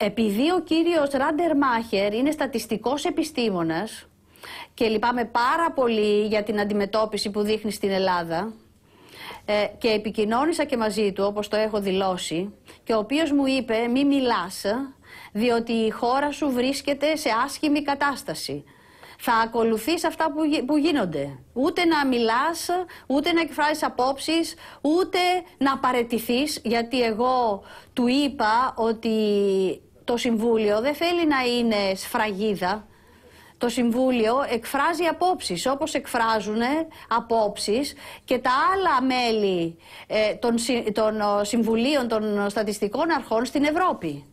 Επειδή ο κύριος Ράντερ Μάχερ είναι στατιστικός επιστήμονας και λυπάμαι πάρα πολύ για την αντιμετώπιση που δείχνει στην Ελλάδα ε, και επικοινώνησα και μαζί του όπως το έχω δηλώσει και ο οποίος μου είπε μη μιλάς διότι η χώρα σου βρίσκεται σε άσχημη κατάσταση. Θα ακολουθείς αυτά που, γίνονται. Ούτε να μιλάς, ούτε να εκφράζεις απόψεις, ούτε να παρετηθείς γιατί εγώ του είπα ότι το Συμβούλιο δεν θέλει να είναι σφραγίδα. Το Συμβούλιο εκφράζει απόψεις, όπως εκφράζουν απόψεις και τα άλλα μέλη ε, των Συμβουλίων των Στατιστικών Αρχών στην Ευρώπη.